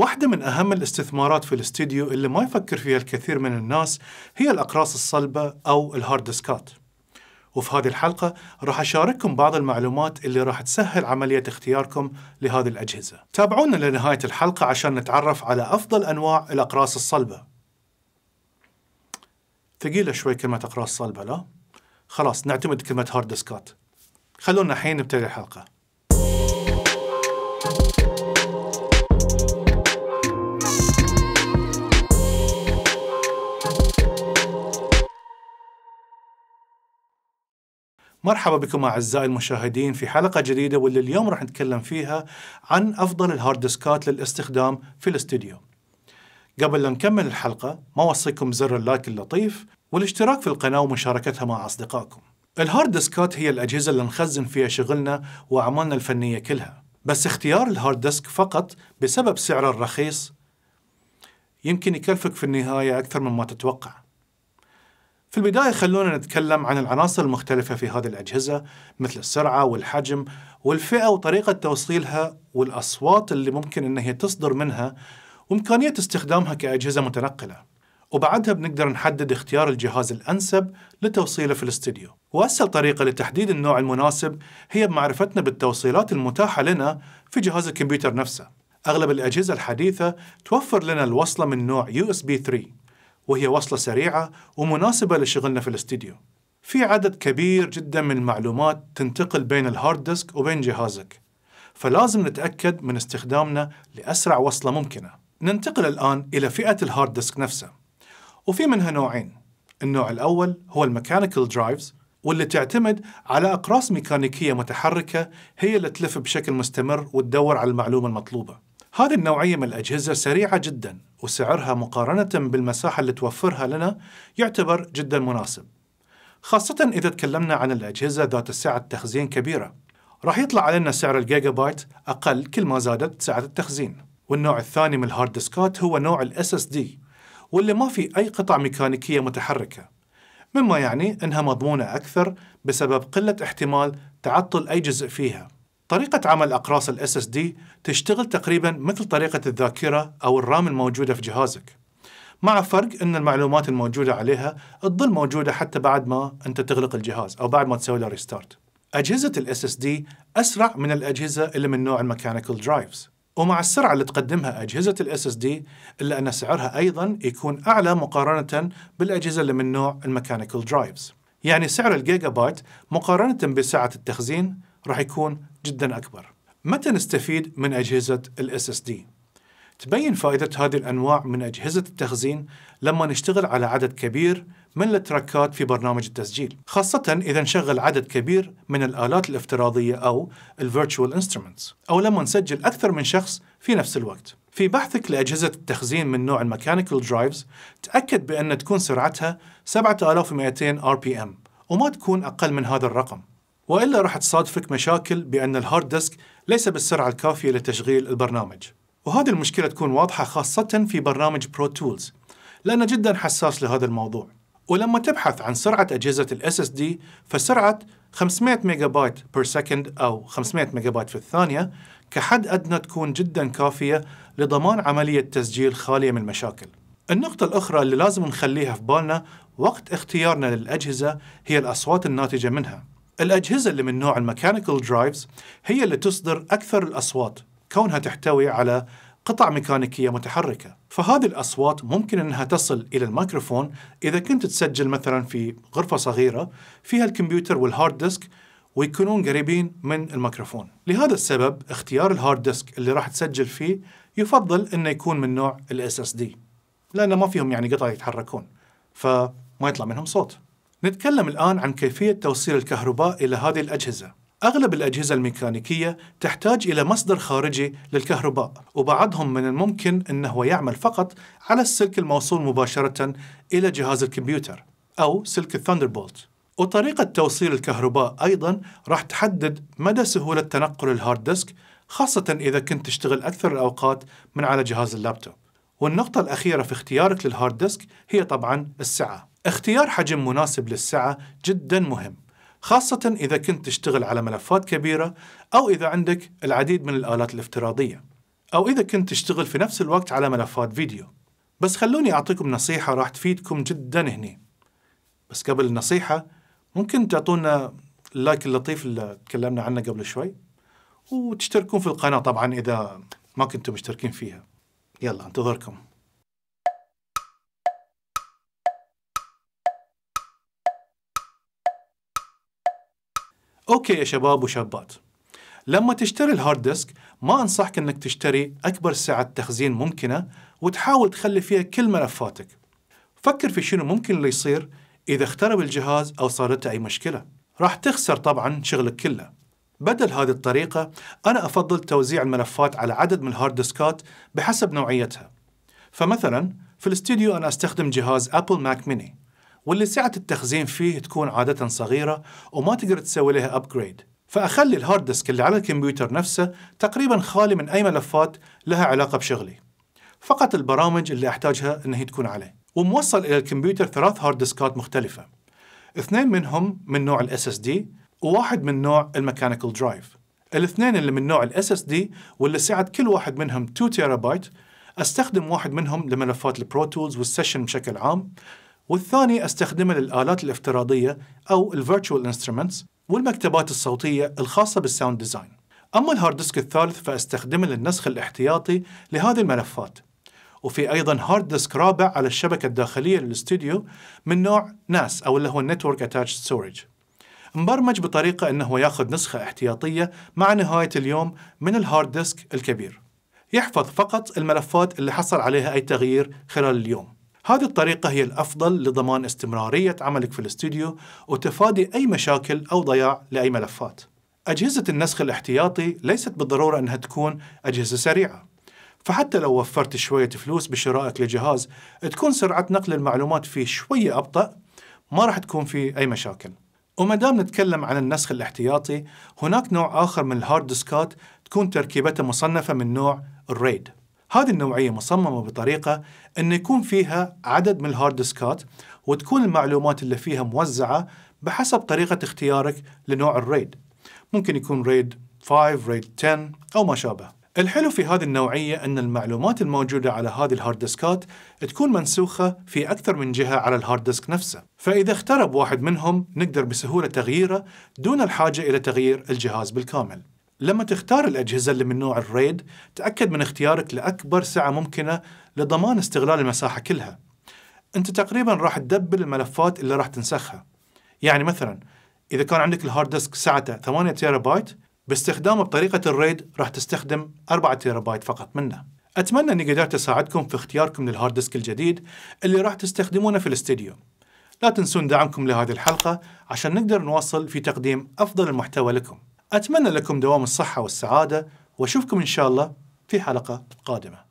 واحدة من أهم الاستثمارات في الاستديو اللي ما يفكر فيها الكثير من الناس هي الأقراص الصلبة أو الهارد ديسكات وفي هذه الحلقة راح أشارككم بعض المعلومات اللي راح تسهل عملية اختياركم لهذه الأجهزة تابعونا لنهاية الحلقة عشان نتعرف على أفضل أنواع الأقراص الصلبة ثقيلة شوي كلمة أقراص صلبة لا؟ خلاص نعتمد كلمة هارد ديسكات خلونا الحين نبتدي الحلقة مرحبا بكم أعزائي المشاهدين في حلقة جديدة واللي اليوم راح نتكلم فيها عن أفضل الهارد ديسكات للاستخدام في الاستوديو قبل لا نكمل الحلقة ما وصيكم زر اللايك اللطيف والاشتراك في القناة ومشاركتها مع أصدقائكم الهارد ديسكات هي الأجهزة اللي نخزن فيها شغلنا وأعمالنا الفنية كلها بس اختيار الهارد ديسك فقط بسبب سعره الرخيص يمكن يكلفك في النهاية أكثر مما تتوقع في البداية خلونا نتكلم عن العناصر المختلفة في هذه الأجهزة مثل السرعة والحجم والفئة وطريقة توصيلها والأصوات اللي ممكن إن هي تصدر منها وإمكانية استخدامها كأجهزة متنقلة وبعدها بنقدر نحدد اختيار الجهاز الأنسب لتوصيله في الاستديو وأسهل طريقة لتحديد النوع المناسب هي بمعرفتنا بالتوصيلات المتاحة لنا في جهاز الكمبيوتر نفسه أغلب الأجهزة الحديثة توفر لنا الوصلة من نوع USB 3 وهي وصلة سريعة ومناسبة لشغلنا في الاستديو في عدد كبير جدا من المعلومات تنتقل بين الهارد ديسك وبين جهازك فلازم نتأكد من استخدامنا لأسرع وصلة ممكنة ننتقل الآن إلى فئة الهارد ديسك نفسه وفي منها نوعين النوع الأول هو الميكانيكال درايفز واللي تعتمد على أقراص ميكانيكية متحركة هي اللي تلف بشكل مستمر وتدور على المعلومة المطلوبة هذه النوعية من الأجهزة سريعة جداً وسعرها مقارنة بالمساحة اللي توفرها لنا يعتبر جدا مناسب خاصة إذا تكلمنا عن الأجهزة ذات سعة تخزين كبيرة راح يطلع علينا سعر الجيجا بايت أقل كل ما زادت سعة التخزين والنوع الثاني من الهارد ديسكات هو نوع الـ SSD واللي ما في أي قطع ميكانيكية متحركة مما يعني أنها مضمونة أكثر بسبب قلة احتمال تعطل أي جزء فيها طريقة عمل أقراص الاس اس دي تشتغل تقريبا مثل طريقة الذاكرة أو الرام الموجودة في جهازك مع فرق أن المعلومات الموجودة عليها تظل موجودة حتى بعد ما أنت تغلق الجهاز أو بعد ما تسوي له ريستارت أجهزة الاس اس دي أسرع من الأجهزة اللي من نوع الميكانيكال درايفز ومع السرعة اللي تقدمها أجهزة الاس اس دي إلا أن سعرها أيضا يكون أعلى مقارنة بالأجهزة اللي من نوع الميكانيكال درايفز يعني سعر الجيجا بايت مقارنة بسعة التخزين راح يكون جدا أكبر متى نستفيد من أجهزة الاس اس دي؟ تبين فائدة هذه الأنواع من أجهزة التخزين لما نشتغل على عدد كبير من التراكات في برنامج التسجيل خاصة إذا نشغل عدد كبير من الآلات الافتراضية أو Virtual انسترومنتس أو لما نسجل أكثر من شخص في نفس الوقت في بحثك لأجهزة التخزين من نوع الميكانيكال درايفز تأكد بأن تكون سرعتها 7200 RPM وما تكون أقل من هذا الرقم وإلا راح تصادفك مشاكل بأن الهارد ديسك ليس بالسرعة الكافية لتشغيل البرنامج وهذه المشكلة تكون واضحة خاصة في برنامج برو تولز لأنه جدا حساس لهذا الموضوع ولما تبحث عن سرعة أجهزة اس SSD فسرعة 500 ميجا بايت بير سكند أو 500 ميجا بايت في الثانية كحد أدنى تكون جدا كافية لضمان عملية تسجيل خالية من المشاكل النقطة الأخرى اللي لازم نخليها في بالنا وقت اختيارنا للأجهزة هي الأصوات الناتجة منها الأجهزة اللي من نوع الميكانيكال درايفز هي اللي تصدر أكثر الأصوات كونها تحتوي على قطع ميكانيكية متحركة فهذه الأصوات ممكن أنها تصل إلى الميكروفون إذا كنت تسجل مثلا في غرفة صغيرة فيها الكمبيوتر والهارد ديسك ويكونون قريبين من الميكروفون لهذا السبب اختيار الهارد ديسك اللي راح تسجل فيه يفضل أنه يكون من نوع الاس اس دي لأنه ما فيهم يعني قطع يتحركون فما يطلع منهم صوت نتكلم الآن عن كيفية توصيل الكهرباء إلى هذه الأجهزة. أغلب الأجهزة الميكانيكية تحتاج إلى مصدر خارجي للكهرباء، وبعضهم من الممكن أنه يعمل فقط على السلك الموصول مباشرة إلى جهاز الكمبيوتر أو سلك الثاندربولت. وطريقة توصيل الكهرباء أيضاً راح تحدد مدى سهولة تنقل الهارد ديسك خاصة إذا كنت تشتغل أكثر الأوقات من على جهاز اللابتوب. والنقطة الأخيرة في اختيارك للهارد ديسك هي طبعاً السعة. اختيار حجم مناسب للسعة جدا مهم خاصة إذا كنت تشتغل على ملفات كبيرة أو إذا عندك العديد من الآلات الافتراضية أو إذا كنت تشتغل في نفس الوقت على ملفات فيديو بس خلوني أعطيكم نصيحة راح تفيدكم جدا هني بس قبل النصيحة ممكن تعطونا اللايك اللطيف اللي تكلمنا عنه قبل شوي وتشتركون في القناة طبعا إذا ما كنتم مشتركين فيها يلا انتظركم اوكي يا شباب وشابات لما تشتري الهارد ديسك ما انصحك انك تشتري اكبر سعه تخزين ممكنه وتحاول تخلي فيها كل ملفاتك فكر في شنو ممكن اللي يصير اذا اخترب الجهاز او صارت اي مشكله راح تخسر طبعا شغلك كله بدل هذه الطريقة أنا أفضل توزيع الملفات على عدد من الهارد ديسكات بحسب نوعيتها فمثلا في الاستديو أنا أستخدم جهاز أبل ماك ميني واللي سعة التخزين فيه تكون عادة صغيرة وما تقدر تسوي لها أبجريد فأخلي الهارد ديسك اللي على الكمبيوتر نفسه تقريبا خالي من أي ملفات لها علاقة بشغلي فقط البرامج اللي أحتاجها إن هي تكون عليه وموصل إلى الكمبيوتر ثلاث هارد ديسكات مختلفة اثنين منهم من نوع الاس اس دي وواحد من نوع الميكانيكال درايف الاثنين اللي من نوع الاس اس دي واللي سعة كل واحد منهم 2 تيرا بايت استخدم واحد منهم لملفات البرو تولز والسيشن بشكل عام والثاني استخدمه للآلات الافتراضية أو الـ Virtual instruments والمكتبات الصوتية الخاصة بالساوند ديزاين أما الهارد ديسك الثالث فاستخدمه للنسخ الاحتياطي لهذه الملفات وفي أيضا هارد ديسك رابع على الشبكة الداخلية للاستوديو من نوع ناس أو اللي هو Network Attached Storage مبرمج بطريقة أنه ياخذ نسخة احتياطية مع نهاية اليوم من الهارد ديسك الكبير يحفظ فقط الملفات اللي حصل عليها أي تغيير خلال اليوم هذه الطريقة هي الأفضل لضمان استمرارية عملك في الاستوديو وتفادي أي مشاكل أو ضياع لأي ملفات. أجهزة النسخ الاحتياطي ليست بالضرورة أنها تكون أجهزة سريعة. فحتى لو وفرت شوية فلوس بشرائك لجهاز تكون سرعة نقل المعلومات فيه شوية أبطأ ما راح تكون فيه أي مشاكل. وما دام نتكلم عن النسخ الاحتياطي هناك نوع آخر من الهارد ديسكات تكون تركيبته مصنفة من نوع الريد هذه النوعية مصممة بطريقة أن يكون فيها عدد من الهارد ديسكات وتكون المعلومات اللي فيها موزعة بحسب طريقة اختيارك لنوع الريد ممكن يكون ريد 5 ريد 10 أو ما شابه الحلو في هذه النوعية أن المعلومات الموجودة على هذه الهارد ديسكات تكون منسوخة في أكثر من جهة على الهارد ديسك نفسه، فإذا اخترب واحد منهم نقدر بسهولة تغييره دون الحاجة إلى تغيير الجهاز بالكامل. لما تختار الأجهزة اللي من نوع الريد تأكد من اختيارك لأكبر سعة ممكنة لضمان استغلال المساحة كلها أنت تقريبا راح تدبل الملفات اللي راح تنسخها يعني مثلا إذا كان عندك الهارد ديسك سعته 8 تيرا بايت باستخدامه بطريقة الريد راح تستخدم 4 تيرا بايت فقط منه أتمنى أني قدرت أساعدكم في اختياركم للهارد ديسك الجديد اللي راح تستخدمونه في الاستديو لا تنسون دعمكم لهذه الحلقة عشان نقدر نواصل في تقديم أفضل المحتوى لكم أتمنى لكم دوام الصحة والسعادة وأشوفكم إن شاء الله في حلقة قادمة